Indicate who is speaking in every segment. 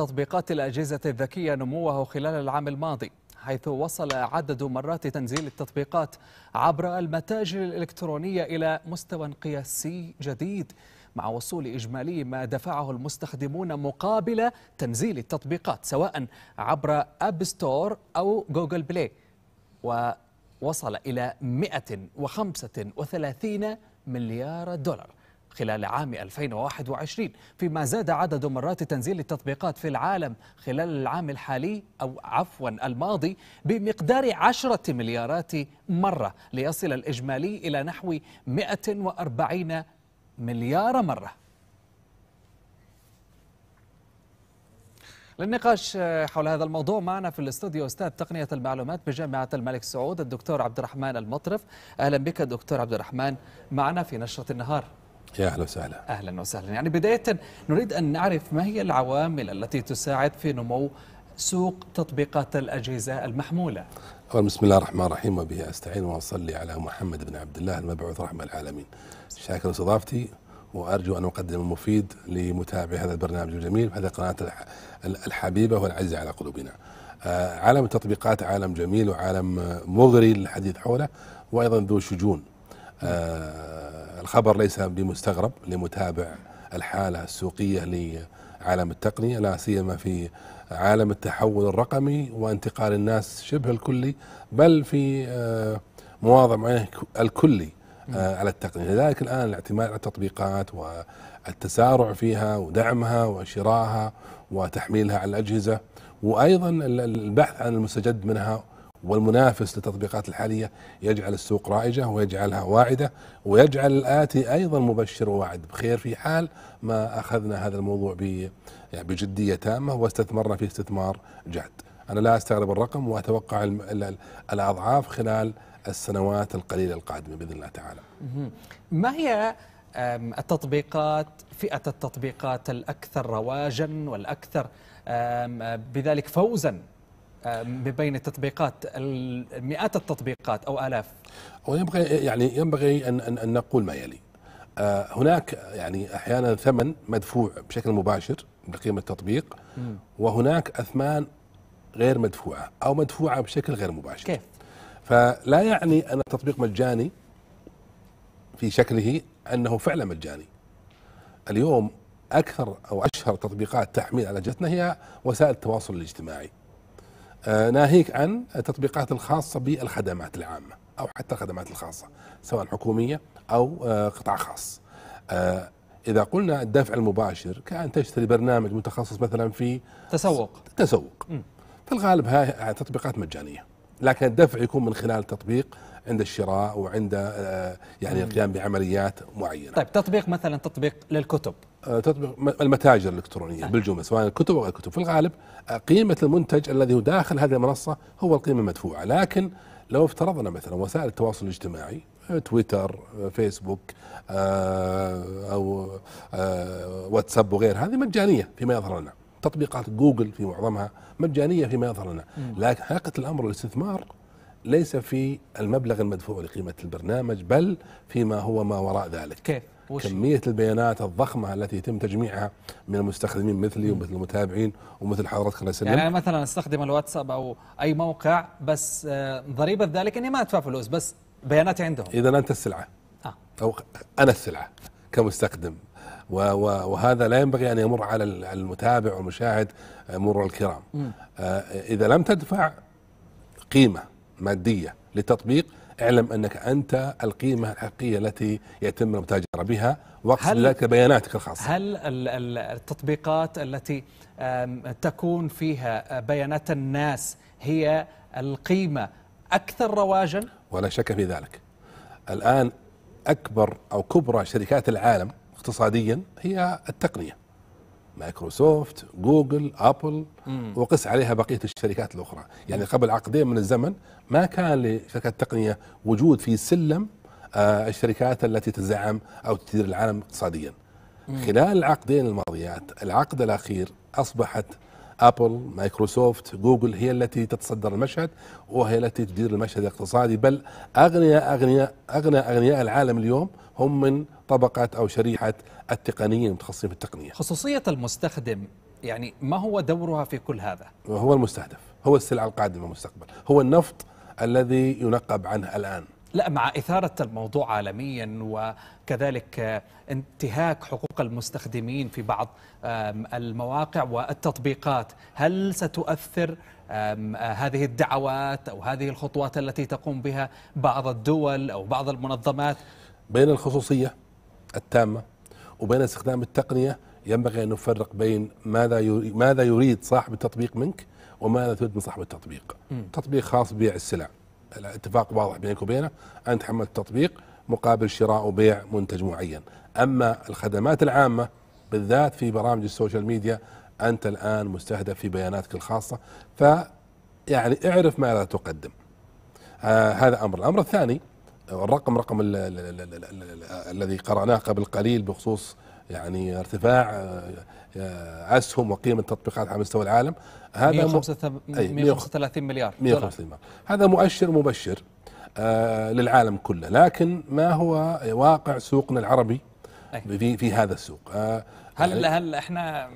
Speaker 1: تطبيقات الأجهزة الذكية نموه خلال العام الماضي حيث وصل عدد مرات تنزيل التطبيقات عبر المتاجر الإلكترونية إلى مستوى قياسي جديد مع وصول إجمالي ما دفعه المستخدمون مقابل تنزيل التطبيقات سواء عبر أب ستور أو جوجل بلاي ووصل إلى 135 مليار دولار خلال عام 2021 فيما زاد عدد مرات تنزيل التطبيقات في العالم خلال العام الحالي أو عفوا الماضي بمقدار 10 مليارات مرة ليصل الإجمالي إلى نحو 140 مليار مرة للنقاش حول هذا الموضوع معنا في الاستوديو استاذ تقنيه المعلومات بجامعه الملك سعود الدكتور عبد الرحمن المطرف اهلا بك دكتور عبد الرحمن معنا في نشره النهار يا أهلا وسهلا أهلا وسهلا يعني بداية نريد أن نعرف ما هي العوامل التي تساعد في نمو سوق تطبيقات الأجهزة المحمولة
Speaker 2: اول بسم الله الرحمن الرحيم وبه أستعين وأصلي على محمد بن عبد الله المبعوث رحمة العالمين شاكر استضافتي وأرجو أن أقدم المفيد لمتابعي هذا البرنامج الجميل هذا قناة الحبيبة والعزيزه على قلوبنا آه، عالم التطبيقات عالم جميل وعالم مغري للحديث حوله وأيضا ذو شجون آه، الخبر ليس بمستغرب لمتابع الحالة السوقية لعالم التقنية لا سيما في عالم التحول الرقمي وانتقال الناس شبه الكلي بل في آه، مواضع معينة الكلي آه، على التقنية لذلك الآن الاعتماد على التطبيقات والتسارع فيها ودعمها وشرائها وتحميلها على الأجهزة وأيضا البحث عن المستجد منها والمنافس للتطبيقات الحالية يجعل السوق رائجة ويجعلها واعدة ويجعل الآتي أيضا مبشر وواعد بخير في حال ما أخذنا هذا الموضوع يعني بجدية تامة واستثمرنا فيه استثمار جاد أنا لا أستغرب الرقم وأتوقع الأضعاف خلال السنوات القليلة القادمة بإذن الله تعالى
Speaker 1: ما هي التطبيقات فئة التطبيقات الأكثر رواجا والأكثر بذلك فوزا من آه، بين التطبيقات مئات التطبيقات او الاف؟
Speaker 2: ينبغي يعني ينبغي ان ان, أن نقول ما يلي آه، هناك يعني احيانا ثمن مدفوع بشكل مباشر بقيمه التطبيق وهناك اثمان غير مدفوعه او مدفوعه بشكل غير مباشر كيف؟ فلا يعني ان التطبيق مجاني في شكله انه فعلا مجاني اليوم اكثر او اشهر تطبيقات تحميل على جهتنا هي وسائل التواصل الاجتماعي آه، ناهيك عن التطبيقات الخاصة بالخدمات العامة أو حتى الخدمات الخاصة سواء حكومية أو آه، قطاع خاص آه، إذا قلنا الدفع المباشر كأن تشتري برنامج متخصص مثلا في تسوق تسوق في الغالب هاي تطبيقات مجانية لكن الدفع يكون من خلال تطبيق عند الشراء وعند آه، يعني القيام بعمليات معينه.
Speaker 1: طيب تطبيق مثلا تطبيق للكتب. آه،
Speaker 2: تطبيق المتاجر الالكترونيه نعم. بالجمله سواء الكتب او الكتب في الغالب آه، قيمه المنتج الذي هو داخل هذه المنصه هو القيمه المدفوعه لكن لو افترضنا مثلا وسائل التواصل الاجتماعي تويتر فيسبوك او واتساب وغيرها هذه مجانيه فيما يظهر لنا. تطبيقات جوجل في معظمها مجانيه فيما يظهر لنا لكن حقيقه الامر الاستثمار ليس في المبلغ المدفوع لقيمه البرنامج بل فيما هو ما وراء ذلك كيف وش. كمية البيانات الضخمة التي يتم تجميعها من المستخدمين مثلي ومثل المتابعين ومثل حضرتك الله يعني أنا
Speaker 1: مثلا أستخدم الواتساب أو أي موقع بس آه، ضريبة ذلك إني ما أدفع فلوس بس بياناتي عندهم
Speaker 2: إذا أنت السلعة آه. أو أنا السلعة كمستخدم وهذا لا ينبغي ان يمر على المتابع والمشاهد آه، مرور الكرام آه، اذا لم تدفع قيمه ماديه للتطبيق اعلم انك انت القيمه الحقيقيه التي يتم المتاجره بها واقصد لك بياناتك الخاصه.
Speaker 1: هل التطبيقات التي تكون فيها آه، بيانات الناس هي القيمه اكثر رواجا؟
Speaker 2: ولا شك في ذلك. الان اكبر او كبرى شركات العالم اقتصاديا هي التقنيه مايكروسوفت جوجل ابل مم. وقس عليها بقيه الشركات الاخرى يعني قبل عقدين من الزمن ما كان لشركات التقنيه وجود في سلم آه، الشركات التي تزعم او تدير العالم اقتصاديا مم. خلال العقدين الماضيات العقد الاخير اصبحت ابل مايكروسوفت جوجل هي التي تتصدر المشهد وهي التي تدير المشهد الاقتصادي بل اغنياء اغنياء اغنياء اغنياء العالم اليوم هم من طبقه او شريحه التقنيين المتخصصين في التقنيه
Speaker 1: خصوصيه المستخدم يعني ما هو دورها في كل هذا
Speaker 2: هو المستهدف هو السلعه القادمه المستقبل هو النفط الذي ينقب عنه الان
Speaker 1: لا مع إثارة الموضوع عالميا وكذلك انتهاك حقوق المستخدمين في بعض المواقع والتطبيقات هل ستؤثر هذه الدعوات أو هذه الخطوات التي تقوم بها بعض الدول أو بعض المنظمات بين الخصوصية
Speaker 2: التامة وبين استخدام التقنية ينبغي أن نفرق بين ماذا ماذا يريد صاحب التطبيق منك وماذا تريد من صاحب التطبيق م. تطبيق خاص بيع السلع الاتفاق واضح بينك وبينه انت حملت التطبيق مقابل شراء وبيع منتج معين اما الخدمات العامه بالذات في برامج السوشيال ميديا انت الان مستهدف في بياناتك الخاصه ف يعني اعرف ماذا تقدم آه هذا امر الامر الثاني الرقم رقم الذي قرأناه قبل قليل بخصوص يعني ارتفاع آه، آه، اسهم وقيم التطبيقات على مستوى العالم هذا 135 مليار 135 مليار هذا مؤشر مبشر آه، للعالم كله لكن ما هو واقع سوقنا العربي في في هذا السوق هل يعني
Speaker 1: هل احنا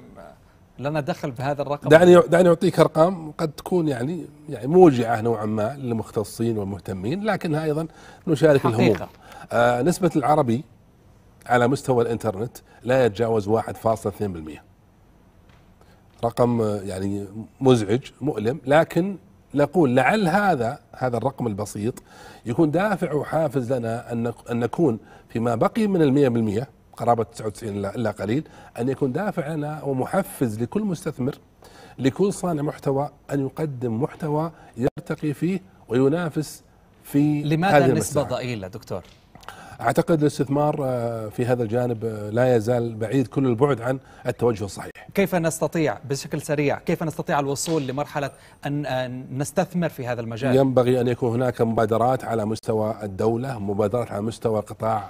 Speaker 1: لنا دخل بهذا الرقم دعني
Speaker 2: دعني اعطيك ارقام قد تكون يعني يعني موجعه نوعا ما للمختصين والمهتمين لكنها ايضا نشارك حقيقة. الهموم آه نسبه العربي على مستوى الانترنت لا يتجاوز 1.2% رقم يعني مزعج مؤلم لكن نقول لعل هذا هذا الرقم البسيط يكون دافع وحافز لنا ان ان نكون فيما بقي من ال 100% قرابة 99 إلا قليل أن يكون دافع لنا ومحفز لكل مستثمر لكل صانع محتوى أن يقدم محتوى يرتقي فيه وينافس في لماذا نسبة
Speaker 1: ضئيلة دكتور؟
Speaker 2: اعتقد الاستثمار آه، في هذا الجانب آه، لا يزال بعيد كل البعد عن التوجه الصحيح.
Speaker 1: كيف نستطيع بشكل سريع، كيف نستطيع الوصول لمرحله ان نستثمر في هذا المجال؟
Speaker 2: ينبغي ان يكون هناك مبادرات على مستوى الدوله، مبادرات على مستوى القطاع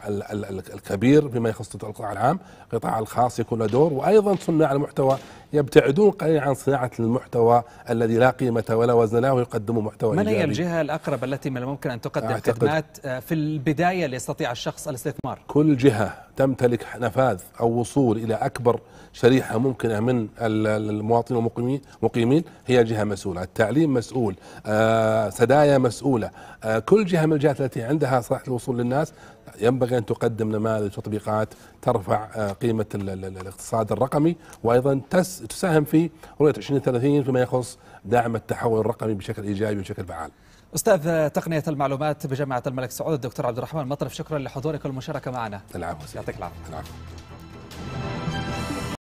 Speaker 2: الكبير بما يخص القطاع العام، القطاع الخاص يكون له دور وايضا صناع المحتوى يبتعدون قليلا عن صناعه المحتوى الذي لا قيمه ولا وزن له ويقدموا محتوى من هي
Speaker 1: الجهه الاقرب التي من الممكن ان تقدم خدمات آه، في البدايه ليستطيع الشخص الاستثمار؟
Speaker 2: كل جهه تمتلك نفاذ او وصول الى اكبر شريحه ممكنه من المواطنين والمقيمين هي جهه مسؤوله، التعليم مسؤول، آه، سدايا مسؤوله، آه، كل جهه من الجهات التي عندها صلاحيه الوصول للناس ينبغي أن تقدم نماذج وتطبيقات ترفع آه، قيمة الاقتصاد الرقمي وأيضا تساهم في رؤية 2030 فيما يخص دعم التحول الرقمي بشكل إيجابي وبشكل فعال
Speaker 1: استاذ تقنيه المعلومات بجامعه الملك سعود الدكتور عبد الرحمن مطرف شكرا لحضورك والمشاركه معنا العفو يعطيك العافيه